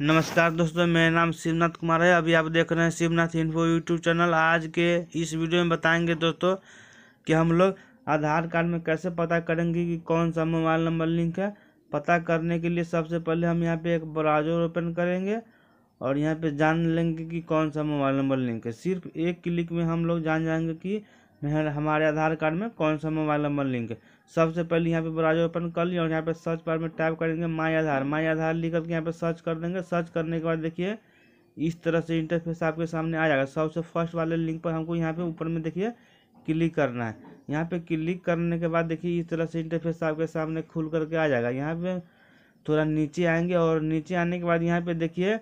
नमस्कार दोस्तों मेरा नाम शिवनाथ कुमार है अभी आप देख रहे हैं शिवनाथ इन्फो यूट्यूब चैनल आज के इस वीडियो में बताएंगे दोस्तों कि हम लोग आधार कार्ड में कैसे पता करेंगे कि कौन सा मोबाइल नंबर लिंक है पता करने के लिए सबसे पहले हम यहाँ पे एक ब्राउजर ओपन करेंगे और यहाँ पे जान लेंगे कि कौन सा मोबाइल नंबर लिंक है सिर्फ एक क्लिक में हम लोग जान जाएंगे कि हमारे आधार कार्ड में कौन सा मोबाइल नंबर लिंक है सबसे पहले यहाँ पे ब्राउजर ओपन कर लिया और यहाँ पे सर्च बार में टाइप करेंगे माई आधार माई आधार लिख करके यहाँ पे सर्च कर देंगे सर्च करने के बाद देखिए इस तरह से इंटरफेस आपके सामने आ जाएगा सबसे फर्स्ट वाले लिंक पर हमको यहाँ पे ऊपर में देखिए क्लिक करना है यहाँ पे क्लिक करने के बाद देखिए इस तरह से इंटरफेस आपके सामने खुल करके आ जाएगा यहाँ पे थोड़ा नीचे आएंगे और नीचे आने के बाद यहाँ पे देखिए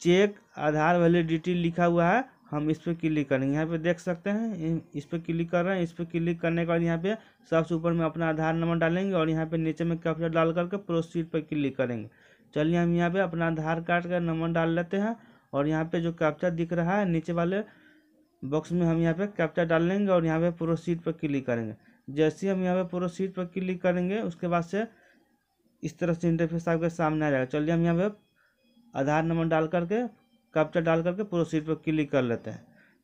चेक आधार वैलिडिटी लिखा हुआ है हम इस पर क्लिक करेंगे यहाँ पे देख सकते हैं इस पर क्लिक कर रहे हैं इस पर क्लिक करने के बाद यहाँ पे सबसे ऊपर में अपना आधार नंबर डालेंगे और यहाँ पे नीचे में कैप्चर डाल करके प्रोसीड पर क्लिक करेंगे चलिए हम यहाँ पे अपना आधार कार्ड का नंबर डाल लेते हैं और यहाँ पे जो कैप्चर दिख रहा है नीचे वाले बॉक्स में हम यहाँ पर कैप्चर डाल लेंगे और यहाँ पर प्रोसीड पर क्लिक करेंगे जैसे हम यहाँ पर प्रोसीड पर क्लिक करेंगे उसके बाद से इस तरह से इंटरफेस आपके सामने आ जाएगा चलिए हम यहाँ पे आधार नंबर डाल करके कैप्चा डाल करके प्रोसीड पर क्लिक कर लेते हैं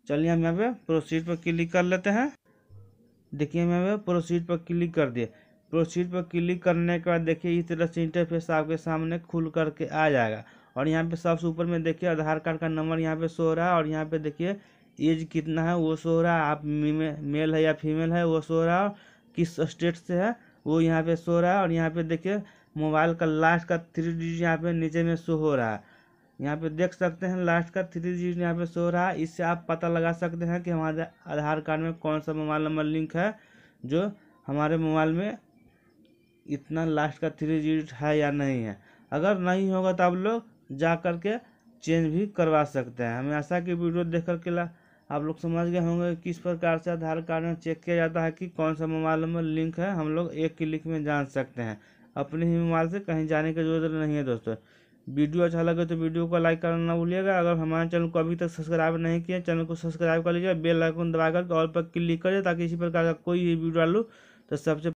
चलिए हम यहाँ पे प्रोसीड पर क्लिक कर लेते हैं देखिए हम यहाँ पे प्रोसीड पर क्लिक कर दिए प्रोसीड पर क्लिक करने के बाद देखिए इस तरह से इंटरफेस आपके सामने खुल करके आ जाएगा और यहाँ पे सबसे ऊपर में देखिए आधार कार्ड का नंबर यहाँ पे शो रहा है और यहाँ पे देखिए एज कितना है वो शो हो रहा है आप मेल है या फीमेल है वो शो रहा है किस स्टेट से है वो यहाँ पे शो रहा है और यहाँ पे देखिए मोबाइल का लास्ट का थ्री डिजिट यहाँ पे नीचे में शो हो रहा है यहाँ पे देख सकते हैं लास्ट का थ्री डिजिट यहाँ पे शो रहा है इससे आप पता लगा सकते हैं कि हमारे आधार कार्ड में कौन सा मोबाइल नंबर लिंक है जो हमारे मोबाइल में इतना लास्ट का थ्री डिजिट है या नहीं है अगर नहीं होगा तो आप लोग जा कर के चेंज भी करवा सकते हैं हमें आशा की वीडियो देख कर के ला आप लोग समझ गए होंगे किस प्रकार से आधार कार्ड में चेक किया जाता है कि कौन सा मोबाइल नंबर लिंक है हम लोग एक क्लिक में जान सकते हैं अपने ही मोबाइल से कहीं जाने की जरूरत नहीं है दोस्तों वीडियो अच्छा लगे तो वीडियो को लाइक करना ना भूलिएगा अगर हमारे चैनल को अभी तक सब्सक्राइब नहीं किया चैनल को सब्सक्राइब कर लीजिए बेल आइकन दबाकर ऑल पर क्लिक करिए ताकि इसी प्रकार का कोई वीडियो डालू तो सबसे